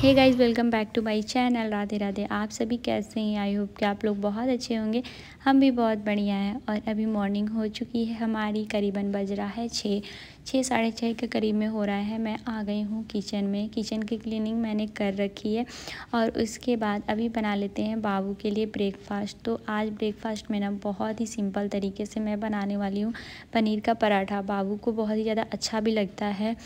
hey guys welcome back to my channel Radhe Radhe आप सभी कैसे हैं आई होप कि आप लोग बहुत अच्छे होंगे हम भी बहुत बढ़िया हैं और अभी मॉर्निंग हो चुकी है हमारी करीबन बज रहा है छः छः साढ़े छः के करीब में हो रहा है मैं आ गई हूँ किचन में किचन की क्लीनिंग मैंने कर रखी है और उसके बाद अभी बना लेते हैं बाबू के लिए ब्रेकफास्ट तो आज ब्रेकफास्ट में ना बहुत ही सिंपल तरीके से मैं बनाने वाली हूँ पनीर का पराठा बाबू को बहुत ही ज़्यादा अच्छा भी लगता है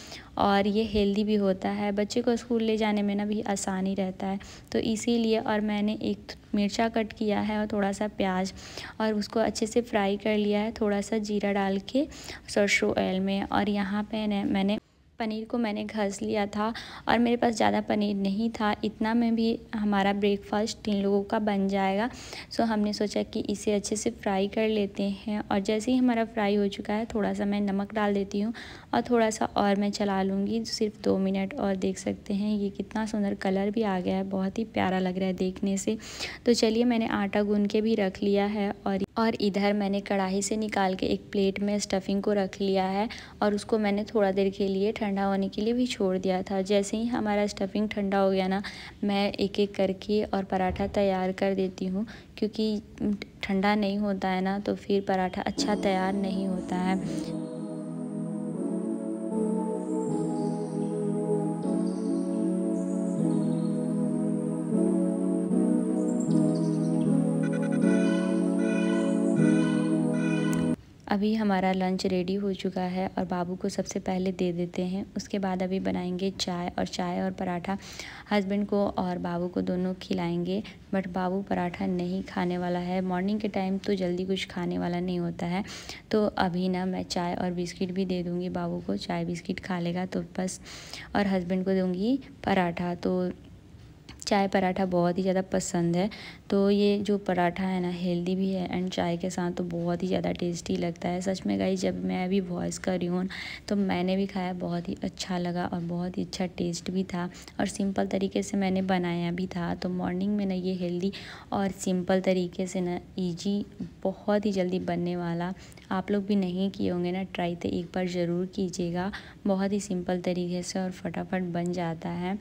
और ये हेल्दी भी होता है बच्चे को स्कूल ले जाने में ना भी आसानी रहता है तो इसीलिए और मैंने एक मिर्चा कट किया है और थोड़ा सा प्याज और उसको अच्छे से फ्राई कर लिया है थोड़ा सा जीरा डाल के सरसों ऑयल में और यहाँ पे मैंने पनीर को मैंने घस लिया था और मेरे पास ज़्यादा पनीर नहीं था इतना में भी हमारा ब्रेकफास्ट तीन लोगों का बन जाएगा सो हमने सोचा कि इसे अच्छे से फ्राई कर लेते हैं और जैसे ही हमारा फ्राई हो चुका है थोड़ा सा मैं नमक डाल देती हूँ और थोड़ा सा और मैं चला लूँगी सिर्फ दो मिनट और देख सकते हैं ये कितना सुंदर कलर भी आ गया है बहुत ही प्यारा लग रहा है देखने से तो चलिए मैंने आटा गून के भी रख लिया है और और इधर मैंने कढ़ाई से निकाल के एक प्लेट में स्टफिंग को रख लिया है और उसको मैंने थोड़ा देर के लिए ठंडा होने के लिए भी छोड़ दिया था जैसे ही हमारा स्टफिंग ठंडा हो गया ना मैं एक एक करके और पराठा तैयार कर देती हूँ क्योंकि ठंडा नहीं होता है ना तो फिर पराठा अच्छा तैयार नहीं होता है अभी हमारा लंच रेडी हो चुका है और बाबू को सबसे पहले दे देते हैं उसके बाद अभी बनाएंगे चाय और चाय और पराठा हस्बैंड को और बाबू को दोनों खिलाएंगे बट बाबू पराठा नहीं खाने वाला है मॉर्निंग के टाइम तो जल्दी कुछ खाने वाला नहीं होता है तो अभी ना मैं चाय और बिस्किट भी दे दूँगी बाबू को चाय बिस्किट खा लेगा तो बस और हस्बैंड को दूँगी पराठा तो चाय पराठा बहुत ही ज़्यादा पसंद है तो ये जो पराठा है ना हेल्दी भी है एंड चाय के साथ तो बहुत ही ज़्यादा टेस्टी लगता है सच में गाई जब मैं अभी वॉइस कर रही हूँ तो मैंने भी खाया बहुत ही अच्छा लगा और बहुत ही अच्छा टेस्ट भी था और सिंपल तरीके से मैंने बनाया भी था तो मॉर्निंग में ना ये हेल्दी और सिंपल तरीके से ना ईजी बहुत ही जल्दी बनने वाला आप लोग भी नहीं किए होंगे ना ट्राई तो एक बार ज़रूर कीजिएगा बहुत ही सिंपल तरीके से और फटाफट बन जाता है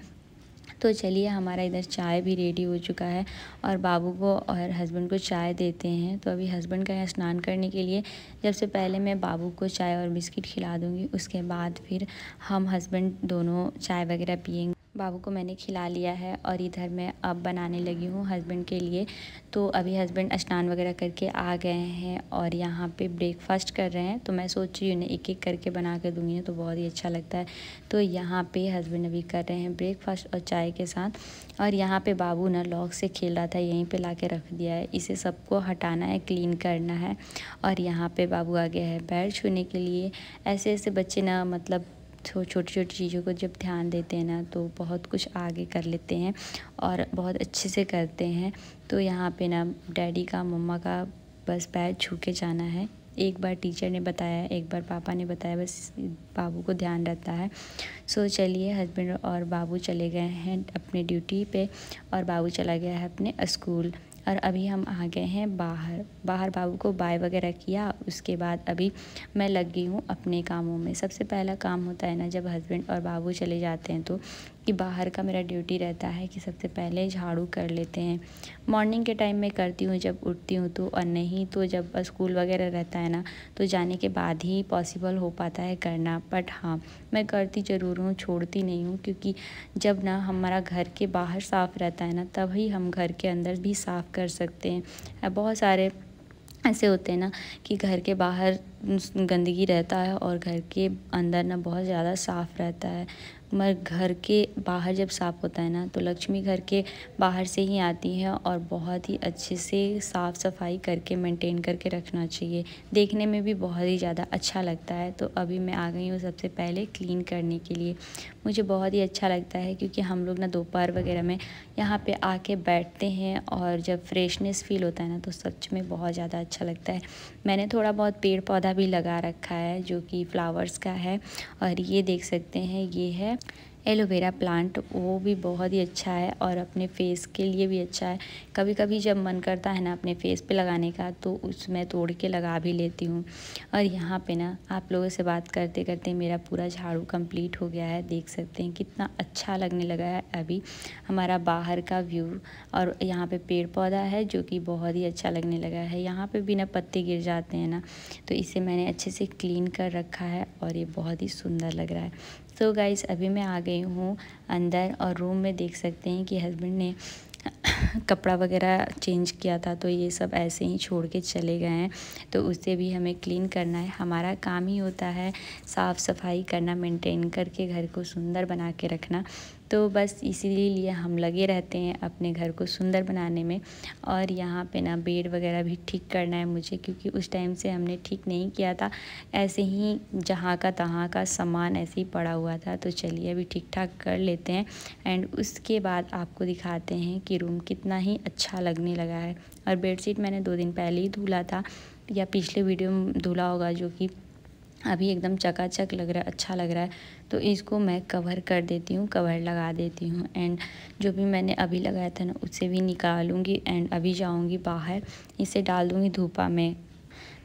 तो चलिए हमारा इधर चाय भी रेडी हो चुका है और बाबू को और हस्बैंड को चाय देते हैं तो अभी हस्बैंड का यहाँ स्नान करने के लिए जब से पहले मैं बाबू को चाय और बिस्किट खिला दूँगी उसके बाद फिर हम हस्बैंड दोनों चाय वगैरह पियेंगे बाबू को मैंने खिला लिया है और इधर मैं अब बनाने लगी हूँ हस्बैंड के लिए तो अभी हस्बैंड स्नान वगैरह करके आ गए हैं और यहाँ पे ब्रेकफास्ट कर रहे हैं तो मैं सोच रही हूँ उन्हें एक एक करके बना कर दूँगी तो बहुत ही अच्छा लगता है तो यहाँ पे हस्बैंड अभी कर रहे हैं ब्रेकफास्ट और चाय के साथ और यहाँ पर बाबू ना लॉक से खेल रहा था यहीं पर ला के रख दिया है इसे सबको हटाना है क्लीन करना है और यहाँ पर बाबू आ गया है पैर छूने के लिए ऐसे ऐसे बच्चे ना मतलब तो छोटी छोटी चीज़ों को जब ध्यान देते हैं ना तो बहुत कुछ आगे कर लेते हैं और बहुत अच्छे से करते हैं तो यहाँ पे ना डैडी का मम्मा का बस पैर छू के जाना है एक बार टीचर ने बताया एक बार पापा ने बताया बस बाबू को ध्यान रहता है सो चलिए हस्बैंड और बाबू चले गए हैं अपने ड्यूटी पे और बाबू चला गया है अपने स्कूल और अभी हम आ गए हैं बाहर बाहर बाबू को बाय वगैरह किया उसके बाद अभी मैं लग गई हूँ अपने कामों में सबसे पहला काम होता है ना जब हस्बैंड और बाबू चले जाते हैं तो कि बाहर का मेरा ड्यूटी रहता है कि सबसे पहले झाड़ू कर लेते हैं मॉर्निंग के टाइम में करती हूँ जब उठती हूँ तो और नहीं तो जब स्कूल वगैरह रहता है ना तो जाने के बाद ही पॉसिबल हो पाता है करना बट हाँ मैं करती ज़रूर हूँ छोड़ती नहीं हूँ क्योंकि जब ना हमारा घर के बाहर साफ़ रहता है ना तभी हम घर के अंदर भी साफ़ कर सकते हैं बहुत सारे ऐसे होते हैं ना कि घर के बाहर गंदगी रहता है और घर के अंदर ना बहुत ज़्यादा साफ़ रहता है मगर घर के बाहर जब साफ़ होता है ना तो लक्ष्मी घर के बाहर से ही आती है और बहुत ही अच्छे से साफ़ सफाई करके मेंटेन करके रखना चाहिए देखने में भी बहुत ही ज़्यादा अच्छा लगता है तो अभी मैं आ गई हूँ सबसे पहले क्लीन करने के लिए मुझे बहुत ही अच्छा लगता है क्योंकि हम लोग ना दोपहर वगैरह में यहाँ पर आके बैठते हैं और जब फ्रेशनेस फील होता है ना तो सच में बहुत ज़्यादा अच्छा लगता है मैंने थोड़ा बहुत पेड़ पौधा भी लगा रखा है जो कि फ़्लावर्स का है और ये देख सकते हैं ये है एलोवेरा प्लांट वो भी बहुत ही अच्छा है और अपने फेस के लिए भी अच्छा है कभी कभी जब मन करता है ना अपने फेस पे लगाने का तो उसमें तोड़ के लगा भी लेती हूँ और यहाँ पे ना आप लोगों से बात करते करते मेरा पूरा झाड़ू कंप्लीट हो गया है देख सकते हैं कितना अच्छा लगने लगा है अभी हमारा बाहर का व्यू और यहाँ पर पे पेड़ पौधा है जो कि बहुत ही अच्छा लगने लगा है यहाँ पर भी ना पत्ते गिर जाते हैं ना तो इसे मैंने अच्छे से क्लीन कर रखा है और ये बहुत ही सुंदर लग रहा है सो so गाइस अभी मैं आ गई हूँ अंदर और रूम में देख सकते हैं कि हस्बैंड ने कपड़ा वगैरह चेंज किया था तो ये सब ऐसे ही छोड़ के चले गए हैं तो उसे भी हमें क्लीन करना है हमारा काम ही होता है साफ़ सफाई करना मेंटेन करके घर को सुंदर बना के रखना तो बस इसीलिए हम लगे रहते हैं अपने घर को सुंदर बनाने में और यहाँ पे ना बेड वगैरह भी ठीक करना है मुझे क्योंकि उस टाइम से हमने ठीक नहीं किया था ऐसे ही जहाँ का तहाँ का सामान ऐसे ही पड़ा हुआ था तो चलिए अभी ठीक ठाक कर लेते हैं एंड उसके बाद आपको दिखाते हैं कि रूम कितना ही अच्छा लगने लगा है और बेड मैंने दो दिन पहले ही धुला था या पिछले वीडियो में धुला होगा जो कि अभी एकदम चकाचक लग रहा है अच्छा लग रहा है तो इसको मैं कवर कर देती हूँ कवर लगा देती हूँ एंड जो भी मैंने अभी लगाया था ना उसे भी निकालूँगी एंड अभी जाऊँगी बाहर इसे डाल दूँगी धूपा में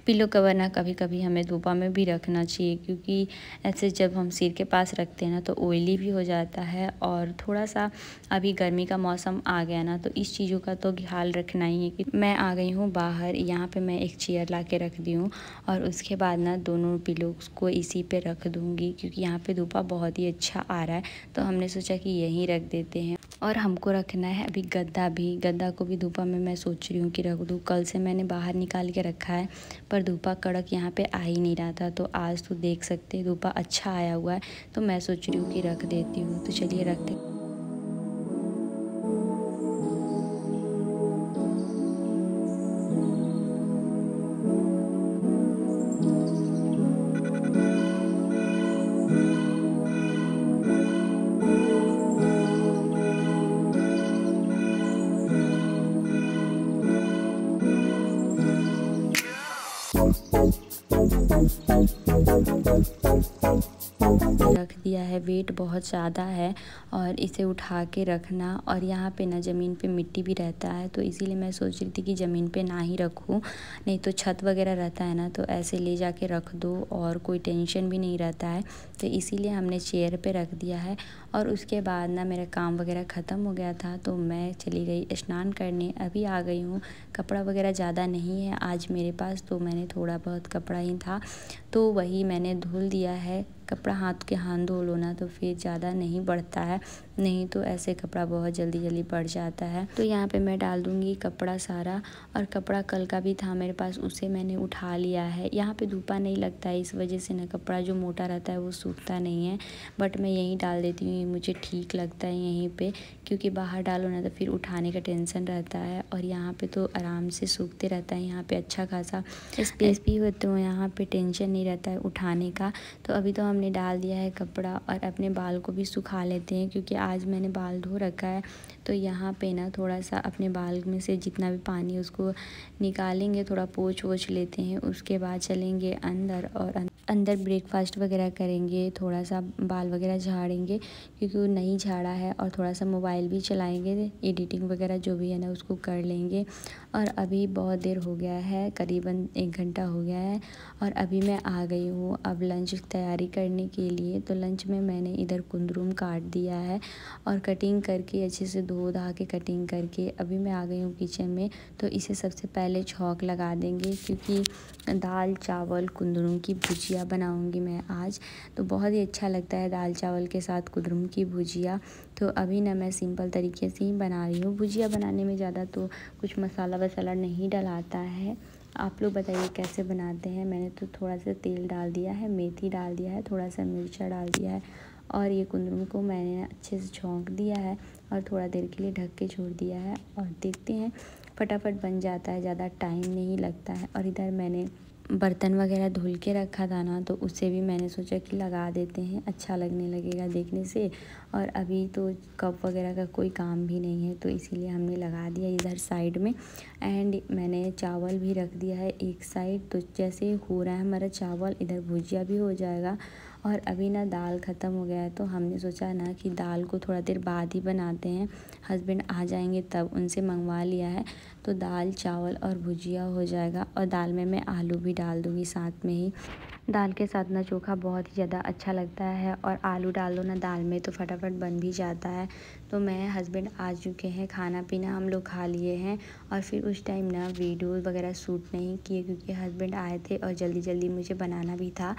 पिलो कवर ना कभी कभी हमें धूपा में भी रखना चाहिए क्योंकि ऐसे जब हम सिर के पास रखते हैं ना तो ऑयली भी हो जाता है और थोड़ा सा अभी गर्मी का मौसम आ गया ना तो इस चीज़ों का तो ख्याल रखना ही है कि मैं आ गई हूँ बाहर यहाँ पे मैं एक चेयर ला के रख दी हूँ और उसके बाद ना दोनों पिलोज को इसी पर रख दूँगी क्योंकि यहाँ पर धूपा बहुत ही अच्छा आ रहा है तो हमने सोचा कि यहीं रख देते हैं और हमको रखना है अभी गद्दा भी गद्दा को भी धूपा में मैं सोच रही हूँ कि रख दूँ कल से मैंने बाहर निकाल के रखा है पर पर धूपा कड़क यहाँ पे आ ही नहीं रहा था तो आज तो देख सकते धूपा अच्छा आया हुआ है तो मैं सोच रही हूँ कि रख देती हूँ तो चलिए रख देती बहुत ज़्यादा है और इसे उठा के रखना और यहाँ पे ना ज़मीन पे मिट्टी भी रहता है तो इसीलिए मैं सोच रही थी कि ज़मीन पे ना ही रखूँ नहीं तो छत वगैरह रहता है ना तो ऐसे ले जा रख दो और कोई टेंशन भी नहीं रहता है तो इसीलिए हमने चेयर पर रख दिया है और उसके बाद ना मेरा काम वगैरह ख़त्म हो गया था तो मैं चली गई स्नान करने अभी आ गई हूँ कपड़ा वगैरह ज़्यादा नहीं है आज मेरे पास तो मैंने थोड़ा बहुत कपड़ा ही था तो वही मैंने धुल दिया है कपड़ा हाथ के हाथ धो लो ना तो फिर ज़्यादा नहीं बढ़ता है नहीं तो ऐसे कपड़ा बहुत जल्दी जल्दी पड़ जाता है तो यहाँ पे मैं डाल दूँगी कपड़ा सारा और कपड़ा कल का भी था मेरे पास उसे मैंने उठा लिया है यहाँ पे धूपा नहीं लगता है इस वजह से ना कपड़ा जो मोटा रहता है वो सूखता नहीं है बट मैं यहीं डाल देती हूँ मुझे ठीक लगता है यहीं पर क्योंकि बाहर डालो ना तो फिर उठाने का टेंसन रहता है और यहाँ पर तो आराम से सूखते रहता है यहाँ पर अच्छा खासा स्पेस भी होते हो तो यहाँ पर टेंशन नहीं रहता है उठाने का तो अभी तो हमने डाल दिया है कपड़ा और अपने बाल को भी सुखा लेते हैं क्योंकि आज मैंने बाल धो रखा है तो यहाँ पे ना थोड़ा सा अपने बाल में से जितना भी पानी है उसको निकालेंगे थोड़ा पोछ वोछ लेते हैं उसके बाद चलेंगे अंदर और अं-, अंदर ब्रेकफास्ट वगैरह करेंगे थोड़ा सा बाल वगैरह झाड़ेंगे क्योंकि वो नहीं झाड़ा है और थोड़ा सा मोबाइल भी चलाएंगे एडिटिंग वगैरह जो भी है ना उसको कर लेंगे और अभी बहुत देर हो गया है करीबन एक घंटा हो गया है और अभी मैं आ गई हूँ अब लंच तैयारी करने के लिए तो लंच में मैंने इधर कुंदरूम काट दिया है और कटिंग करके अच्छे से धो धा के कटिंग करके अभी मैं आ गई हूँ किचन में तो इसे सबसे पहले छौक लगा देंगे क्योंकि दाल चावल कुंदरूम की भुजिया बनाऊँगी मैं आज तो बहुत ही अच्छा लगता है दाल चावल के साथ कुंदरूम की भुजिया तो अभी ना मैं सिंपल तरीके से ही बना रही हूँ भुजिया बनाने में ज़्यादा तो कुछ मसाला मसाला वसाला नहीं डलाता है आप लोग बताइए कैसे बनाते हैं मैंने तो थोड़ा सा तेल डाल दिया है मेथी डाल दिया है थोड़ा सा मिर्चा डाल दिया है और ये कुंदरू को मैंने अच्छे से झोंक दिया है और थोड़ा देर के लिए ढक के छोड़ दिया है और देखते हैं फटाफट बन जाता है ज़्यादा टाइम नहीं लगता है और इधर मैंने बर्तन वगैरह धुल के रखा था ना तो उसे भी मैंने सोचा कि लगा देते हैं अच्छा लगने लगेगा देखने से और अभी तो कप वगैरह का कोई काम भी नहीं है तो इसीलिए हमने लगा दिया इधर साइड में एंड मैंने चावल भी रख दिया है एक साइड तो जैसे हो रहा है हमारा चावल इधर भुजिया भी हो जाएगा और अभी ना दाल ख़त्म हो गया है तो हमने सोचा ना कि दाल को थोड़ा देर बाद ही बनाते हैं हस्बैंड आ जाएंगे तब उनसे मंगवा लिया है तो दाल चावल और भुजिया हो जाएगा और दाल में मैं आलू भी डाल दूँगी साथ में ही दाल के साथ ना चोखा बहुत ही ज़्यादा अच्छा लगता है और आलू डाल दो ना दाल में तो फटाफट बन भी जाता है तो मैं हस्बैंड आ चुके हैं खाना पीना हम लोग खा लिए हैं और फिर उस टाइम ना वीडियो वगैरह शूट नहीं किए क्योंकि हस्बैंड आए थे और जल्दी जल्दी मुझे बनाना भी था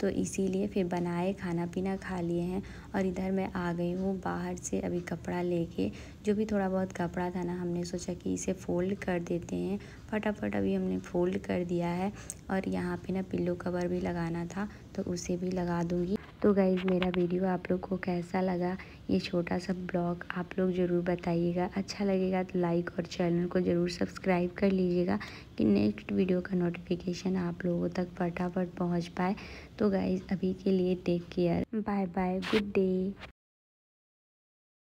तो इसीलिए फिर बनाए खाना पीना खा लिए हैं और इधर मैं आ गई हूँ बाहर से अभी कपड़ा लेके जो भी थोड़ा बहुत कपड़ा था ना हमने सोचा कि इसे फ़ोल्ड कर देते हैं फटाफट अभी हमने फ़ोल्ड कर दिया है और यहाँ पे ना पिल्लो कवर भी लगाना था तो उसे भी लगा दूँगी तो गाइज़ मेरा वीडियो आप लोग को कैसा लगा ये छोटा सा ब्लॉग आप लोग ज़रूर बताइएगा अच्छा लगेगा तो लाइक और चैनल को ज़रूर सब्सक्राइब कर लीजिएगा कि नेक्स्ट वीडियो का नोटिफिकेशन आप लोगों तक फटाफट पहुंच पाए तो गाइज़ अभी के लिए take care bye bye good day